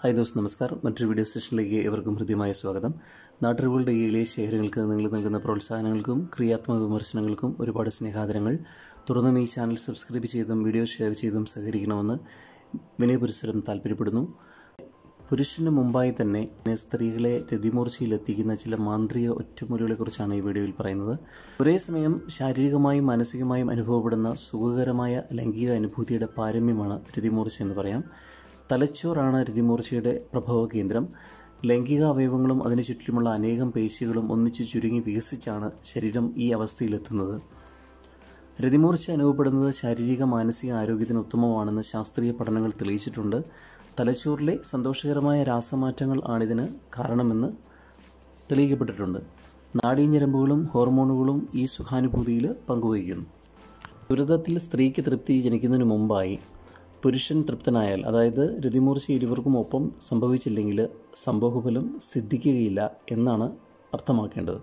hi those നമസ്കാരം മറ്റൊരു video സെഷനിലേക്ക് ഏവർക്കും ഹൃദ്യമായ സ്വാഗതം നാട്ടുറിവുകളുടെ ഏളിയ ശേഖരങ്ങൾക്ക് നിങ്ങൾ നൽകുന്ന പ്രോത്സാഹനങ്ങൾക്കും ക്രിയാത്മക വിമർശനങ്ങൾക്കും ഒരുപാട് സ്നേഹാദരങ്ങൾ തുടർന്നും ഈ ചാനൽ സബ്സ്ക്രൈബ് ചെയ്തും വീഡിയോ ഷെയർ ചെയ്തും സഹകരിക്കണമെന്ന് വിനയപുരസരം താല്പര്യപ്പെടുന്നു പുരുഷന് മുമ്പായി തന്നെ സ്ത്രീകളെ രതിമൂർച്ചയിലെത്തിക്കുന്ന ചില മാന്ത്രിക ഒറ്റമൂലികളെക്കുറിച്ചാണ് ഈ വീഡിയോയിൽ പറയുന്നത് ഒരേ സമയം ശാരീരികമായും മാനസികമായും അനുഭവപ്പെടുന്ന സുഖകരമായ ലൈംഗിക അനുഭൂതിയുടെ പാരമ്യമാണ് രതിമൂർച്ച എന്ന് പറയാം തലച്ചോറാണ് രതിമൂർച്ചയുടെ പ്രഭവ കേന്ദ്രം ലൈംഗിക അവയവങ്ങളും അതിനു ചുറ്റിലുമുള്ള അനേകം പേശികളും ഒന്നിച്ചു ചുരുങ്ങി വികസിച്ചാണ് ശരീരം ഈ അവസ്ഥയിലെത്തുന്നത് രതിമൂർച്ച അനുഭവപ്പെടുന്നത് ശാരീരിക മാനസിക ആരോഗ്യത്തിന് ഉത്തമമാണെന്ന് ശാസ്ത്രീയ പഠനങ്ങൾ തെളിയിച്ചിട്ടുണ്ട് തലച്ചോറിലെ സന്തോഷകരമായ രാസമാറ്റങ്ങൾ ആണിതിന് കാരണമെന്ന് തെളിയിക്കപ്പെട്ടിട്ടുണ്ട് നാഡീഞ്ഞരമ്പുകളും ഹോർമോണുകളും ഈ സുഖാനുഭൂതിയിൽ പങ്കുവഹിക്കുന്നു ദുരിതത്തിൽ സ്ത്രീക്ക് തൃപ്തി ജനിക്കുന്നതിന് മുമ്പായി പുരുഷൻ തൃപ്തനായാൽ അതായത് രതിമൂർച്ച ഇരുവർക്കും ഒപ്പം സംഭവിച്ചില്ലെങ്കിൽ സംഭോഗഫലം സിദ്ധിക്കുകയില്ല എന്നാണ് അർത്ഥമാക്കേണ്ടത്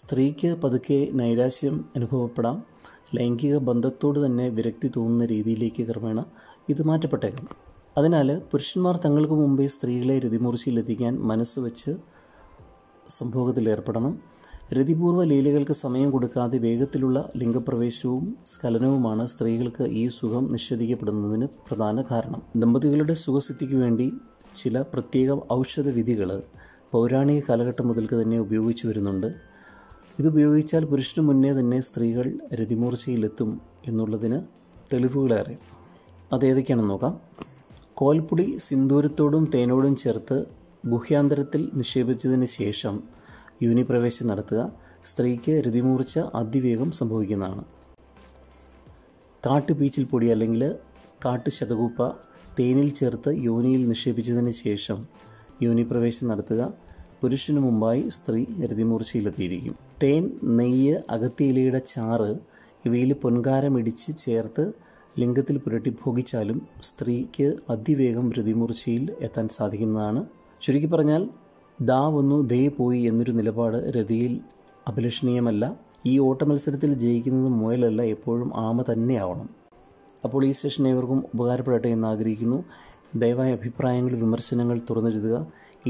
സ്ത്രീക്ക് പതുക്കെ നൈരാശ്യം അനുഭവപ്പെടാം ലൈംഗിക ബന്ധത്തോട് തന്നെ വിരക്തി തോന്നുന്ന രീതിയിലേക്ക് ക്രമേണ ഇത് മാറ്റപ്പെട്ടേക്കാം അതിനാൽ പുരുഷന്മാർ തങ്ങൾക്ക് മുമ്പേ സ്ത്രീകളെ രതിമൂർച്ചയിലെത്തിക്കാൻ മനസ്സ് വെച്ച് സംഭവത്തിലേർപ്പെടണം രതിപൂർവ്വ ലീലകൾക്ക് സമയം കൊടുക്കാതെ വേഗത്തിലുള്ള ലിംഗപ്രവേശവും സ്ഖലനവുമാണ് സ്ത്രീകൾക്ക് ഈ സുഖം നിഷേധിക്കപ്പെടുന്നതിന് പ്രധാന കാരണം ദമ്പതികളുടെ സുഖസിദ്ധിക്ക് വേണ്ടി ചില പ്രത്യേക ഔഷധ വിധികൾ പൗരാണിക കാലഘട്ടം മുതൽക്ക് തന്നെ ഉപയോഗിച്ചു വരുന്നുണ്ട് ഇതുപയോഗിച്ചാൽ പുരുഷന് മുന്നേ തന്നെ സ്ത്രീകൾ രതിമൂർച്ചയിലെത്തും എന്നുള്ളതിന് തെളിവുകളേറെ അതേതൊക്കെയാണെന്ന് നോക്കാം കോൽപ്പൊടി സിന്ദൂരത്തോടും തേനോടും ചേർത്ത് ഗുഹ്യാന്തരത്തിൽ നിക്ഷേപിച്ചതിന് ശേഷം യൂണിപ്രവേശം നടത്തുക സ്ത്രീക്ക് രതിമൂർച്ച അതിവേഗം സംഭവിക്കുന്നതാണ് പീച്ചിൽ പൊടി അല്ലെങ്കിൽ കാട്ടു ശതകൂപ്പ തേനിൽ ചേർത്ത് യോനിയിൽ നിക്ഷേപിച്ചതിന് ശേഷം യോനിപ്രവേശം നടത്തുക പുരുഷന് മുമ്പായി സ്ത്രീ രതിമൂർച്ചയിലെത്തിയിരിക്കും തേൻ നെയ്യ് അകത്തിയിലയുടെ ചാറ് ഇവയിൽ പൊൻകാരമിടിച്ച് ചേർത്ത് ലിംഗത്തിൽ പുരട്ടി ഭോഗിച്ചാലും സ്ത്രീക്ക് അതിവേഗം രതിമൂർച്ചയിൽ എത്താൻ സാധിക്കുന്നതാണ് ചുരുക്കി പറഞ്ഞാൽ ദാ വന്നു ദേ പോയി എന്നൊരു നിലപാട് രതിയിൽ അഭിലഷണീയമല്ല ഈ ഓട്ടമത്സരത്തിൽ ജയിക്കുന്നത് മുയലല്ല എപ്പോഴും ആമ തന്നെയാവണം അപ്പോൾ ഈ സെഷൻ ഏവർക്കും ഉപകാരപ്പെടട്ടെ എന്ന് ആഗ്രഹിക്കുന്നു ദയവായി അഭിപ്രായങ്ങൾ വിമർശനങ്ങൾ തുറന്നെഴുതുക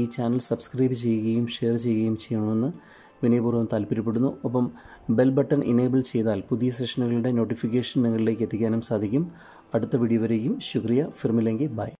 ഈ ചാനൽ സബ്സ്ക്രൈബ് ചെയ്യുകയും ഷെയർ ചെയ്യുകയും ചെയ്യണമെന്ന് വിനയപൂർവ്വം താല്പര്യപ്പെടുന്നു ഒപ്പം ബെൽ ബട്ടൺ ഇനേബിൾ ചെയ്താൽ പുതിയ സെഷനുകളുടെ നോട്ടിഫിക്കേഷൻ നിങ്ങളിലേക്ക് എത്തിക്കാനും സാധിക്കും അടുത്ത വീഡിയോ വരെയും ശുക്രിയ ഫിർമിലെങ്കി ബൈ